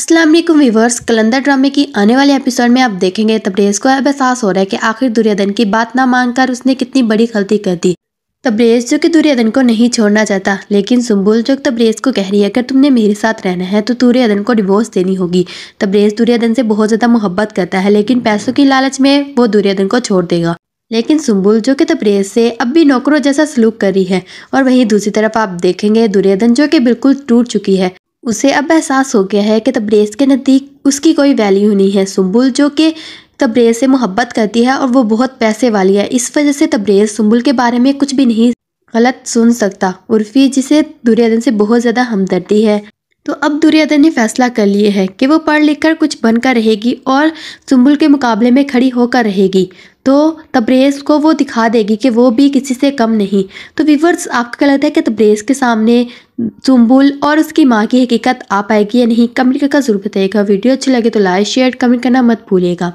Aslam viewers कलंदर ड्रामे की आने वाले एपिसोड में आप देखेंगे तब्रेज़ को अब एहसास हो रहा है कि आखिर दुर्योधन की बात ना मानकर उसने कितनी बड़ी गलती कर दी तब्रेज़ जो कि दुर्योधन को नहीं छोड़ना चाहता लेकिन सुम्बुल जो तब्रेज़ को कह रही है अगर तुमने मेरे साथ रहना है तो दुर्योधन को डिवोर्स देनी होगी तब्रेज़ दुर्योधन से बहुत ज़्यादा मोहब्बत करता है लेकिन पैसों की लालच में वो दुर्योधन को छोड़ देगा लेकिन सुम्बुल जो कि तब्रेज़ से अब भी नौकरों जैसा सलूक कर रही है और वहीं दूसरी तरफ आप देखेंगे दुर्योधन जो कि बिल्कुल टूट चुकी है उसे अब एहसास हो गया है कि तबरेज़ के नज़दीक उसकी कोई वैल्यू नहीं है सुम्बुल जो कि तबरेज़ से मोहब्बत करती है और वो बहुत पैसे वाली है इस वजह से तब्रेज़ सुम्बुल के बारे में कुछ भी नहीं गलत सुन सकता उर्फी जिसे दुर्योधन से बहुत ज़्यादा हमदर्दी है तो अब दुर्योधन ने फैसला कर लिए है कि वो पढ़ लिख कर कुछ बनकर रहेगी और सुम्बुल के मुकाबले में खड़ी होकर रहेगी तो तब्रेज़ को वो दिखा देगी कि वो भी किसी से कम नहीं तो वीवर्स आपको क्या लगता है कि तब्रेज़ के सामने सुम्बुल और उसकी माँ की हकीकत आ पाएगी या नहीं कमेंट करके जरूर बताइएगा वीडियो अच्छी लगे तो लाइक शेयर कमेंट करना मत भूलिएगा